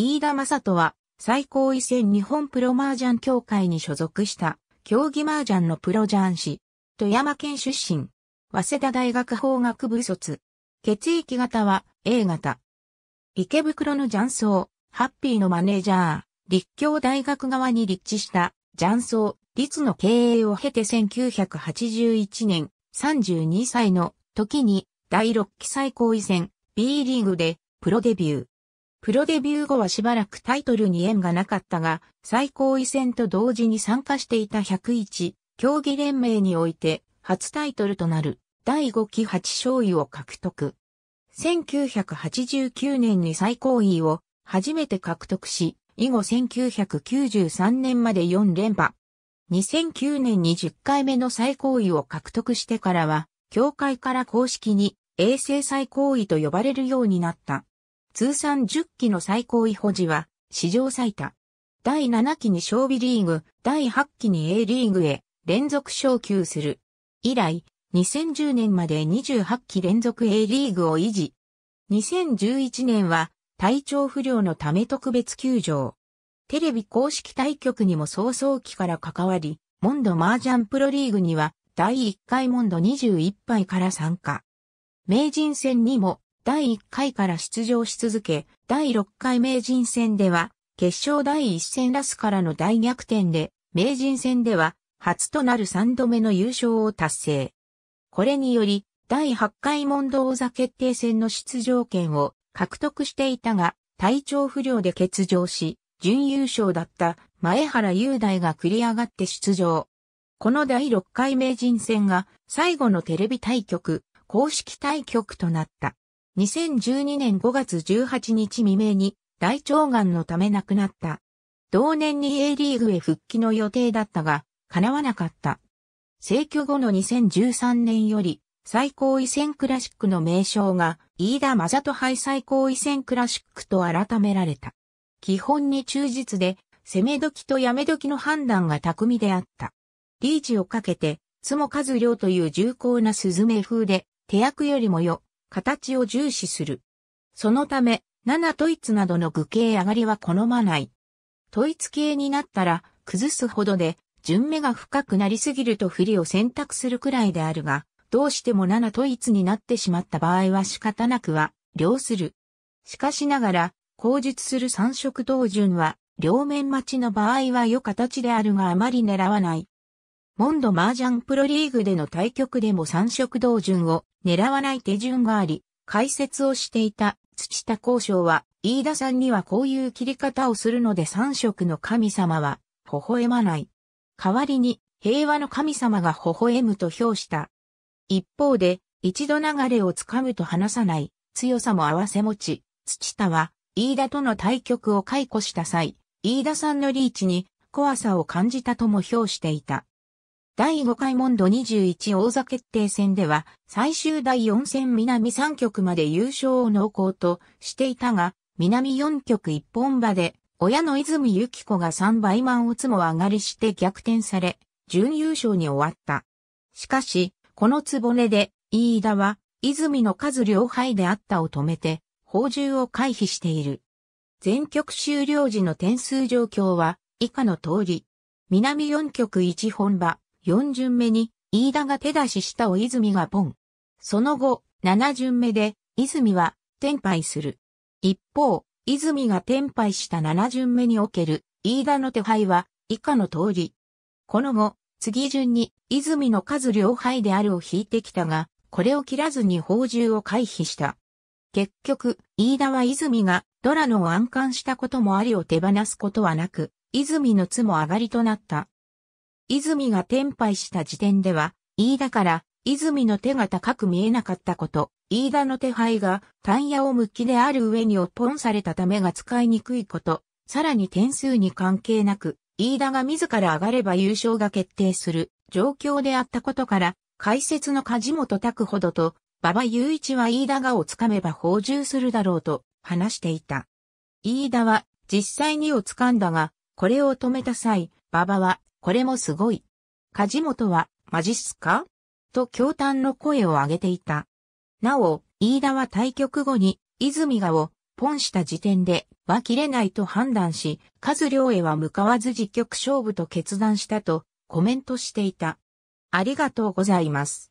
飯田正人は、最高位戦日本プロ麻雀協会に所属した、競技麻雀のプロ雀士。富山県出身。早稲田大学法学部卒。血液型は A 型。池袋の雀荘、ハッピーのマネージャー、立教大学側に立地した雀荘、立の経営を経て1981年32歳の時に第6期最高位戦 B リーグでプロデビュー。プロデビュー後はしばらくタイトルに縁がなかったが、最高位戦と同時に参加していた101、競技連盟において、初タイトルとなる、第5期8勝位を獲得。1989年に最高位を初めて獲得し、以後1993年まで4連覇。2009年に10回目の最高位を獲得してからは、協会から公式に衛星最高位と呼ばれるようになった。通算10期の最高位保持は、史上最多。第7期に勝備リーグ、第8期に A リーグへ連続昇級する。以来、2010年まで28期連続 A リーグを維持。2011年は体調不良のため特別休場。テレビ公式対局にも早々期から関わり、モンド麻雀プロリーグには第1回モンド21杯から参加。名人戦にも第1回から出場し続け、第6回名人戦では、決勝第1戦ラスからの大逆転で、名人戦では、初となる3度目の優勝を達成。これにより、第8回問答座決定戦の出場権を獲得していたが、体調不良で欠場し、準優勝だった前原雄大が繰り上がって出場。この第6回名人戦が最後のテレビ対局、公式対局となった。2012年5月18日未明に大腸がんのため亡くなった。同年に A リーグへ復帰の予定だったが、叶わなかった。逝去後の2013年より、最高位戦クラシックの名称が、飯田正人杯最高位戦クラシックと改められた。基本に忠実で、攻め時とやめ時の判断が巧みであった。リーチをかけて、つもかずりょうという重厚なスズメ風で、手役よりもよ、形を重視する。そのため、7統一などの具形上がりは好まない。統一形になったら、崩すほどで、順目が深くなりすぎると不利を選択するくらいであるが、どうしても7統一になってしまった場合は仕方なくは、両する。しかしながら、口述する三色同順は、両面待ちの場合は良形であるがあまり狙わない。モンド麻雀プロリーグでの対局でも三色同順を狙わない手順があり、解説をしていた土田交渉は、飯田さんにはこういう切り方をするので三色の神様は、微笑まない。代わりに、平和の神様が微笑むと評した。一方で、一度流れをつかむと離さない、強さも合わせ持ち、土田は、飯田との対局を解雇した際、飯田さんのリーチに、怖さを感じたとも評していた。第5回モンド21王座決定戦では、最終第4戦南3局まで優勝を濃厚としていたが、南4局一本場で、親の泉由紀子が3倍満をつも上がりして逆転され、準優勝に終わった。しかし、このつぼねで、飯田は、泉の数両敗であったを止めて、宝珠を回避している。全局終了時の点数状況は、以下の通り。南4局1本場、4巡目に、飯田が手出ししたを泉がポン。その後、7巡目で、泉は、転敗する。一方、泉が転廃した7巡目における、飯田の手配は、以下の通り。この後、次順に、泉の数両敗であるを引いてきたが、これを切らずに宝珠を回避した。結局、飯田は泉がドラノを暗冠したこともありを手放すことはなく、泉の津も上がりとなった。泉が転廃した時点では、飯田から泉の手が高く見えなかったこと、飯田の手配が単野を向きである上におっポンされたためが使いにくいこと、さらに点数に関係なく、飯田が自ら上がれば優勝が決定する状況であったことから、解説の梶本拓ほどと、馬場雄一は飯田がをつかめば放獣するだろうと話していた。飯田は実際にをつかんだが、これを止めた際、馬場はこれもすごい。梶本は、マジっすかと驚嘆の声を上げていた。なお、飯田は対局後に、泉がを、ポンした時点で、は切れないと判断し、数良へは向かわず実局勝負と決断したと、コメントしていた。ありがとうございます。